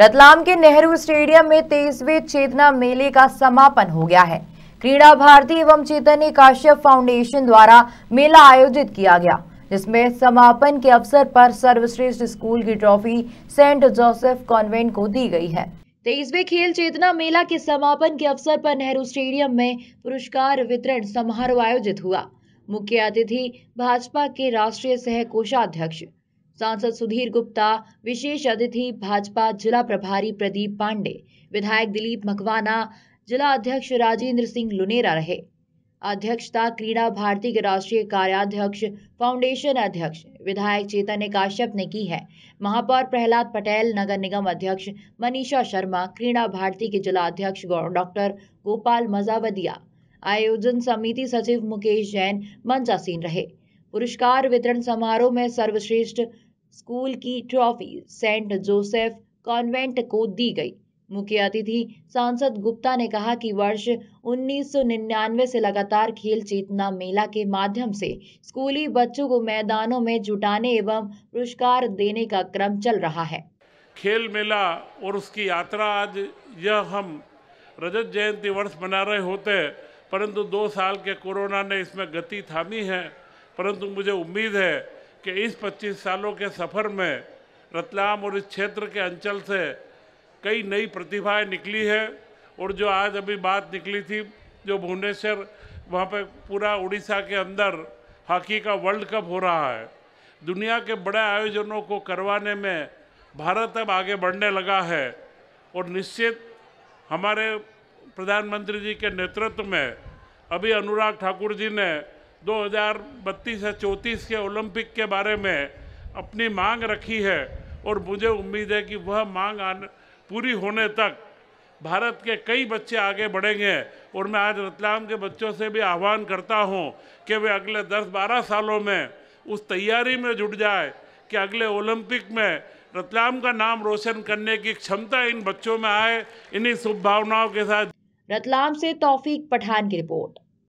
रतलाम के नेहरू स्टेडियम में तेईसवे चेतना मेले का समापन हो गया है क्रीड़ा भारती एवं चेतन काश्यप फाउंडेशन द्वारा मेला आयोजित किया गया जिसमें समापन के अवसर पर सर्वश्रेष्ठ स्कूल की ट्रॉफी सेंट जोसेफ कॉन्वेंट को दी गई है तेईसवे खेल चेतना मेला के समापन के अवसर पर नेहरू स्टेडियम में पुरस्कार वितरण समारोह आयोजित हुआ मुख्य अतिथि भाजपा के राष्ट्रीय सह कोषाध्यक्ष सांसद सुधीर गुप्ता विशेष अतिथि भाजपा जिला प्रभारी प्रदीप पांडे विधायक दिलीप मकवाना जिला अध्यक्ष राजेंद्र सिंह लुनेरा रहे अध्यक्षता क्रीड़ा भारती के राष्ट्रीय कार्याध्यक्ष फाउंडेशन अध्यक्ष विधायक चेतन काश्यप ने की है महापौर प्रहलाद पटेल नगर निगम अध्यक्ष मनीषा शर्मा क्रीड़ा भारती के जिला अध्यक्ष डॉक्टर गोपाल मजावदिया आयोजन समिति सचिव मुकेश जैन मंचासीन रहे पुरस्कार वितरण समारोह में सर्वश्रेष्ठ स्कूल की ट्रॉफी सेंट जोसेफ कॉन्वेंट को दी गई मुख्य अतिथि सांसद गुप्ता ने कहा कि वर्ष 1999 से लगातार खेल चेतना मेला के माध्यम से स्कूली बच्चों को मैदानों में जुटाने एवं पुरस्कार देने का क्रम चल रहा है खेल मेला और उसकी यात्रा आज यह हम रजत जयंती वर्ष मना रहे होते हैं परंतु दो साल के कोरोना ने इसमें गति थामी है परंतु मुझे उम्मीद है कि इस 25 सालों के सफ़र में रतलाम और इस क्षेत्र के अंचल से कई नई प्रतिभाएं निकली है और जो आज अभी बात निकली थी जो भुवनेश्वर वहाँ पे पूरा उड़ीसा के अंदर हॉकी का वर्ल्ड कप हो रहा है दुनिया के बड़े आयोजनों को करवाने में भारत अब आगे बढ़ने लगा है और निश्चित हमारे प्रधानमंत्री जी के नेतृत्व में अभी अनुराग ठाकुर जी ने 2032 से चौंतीस के ओलंपिक के बारे में अपनी मांग रखी है और मुझे उम्मीद है कि वह मांग आने पूरी होने तक भारत के कई बच्चे आगे बढ़ेंगे और मैं आज रतलाम के बच्चों से भी आह्वान करता हूँ कि वे अगले 10-12 सालों में उस तैयारी में जुट जाए कि अगले ओलंपिक में रतलाम का नाम रोशन करने की क्षमता इन बच्चों में आए इन्हीं शुभभावनाओं के साथ रतलाम से तौफीक पठान की रिपोर्ट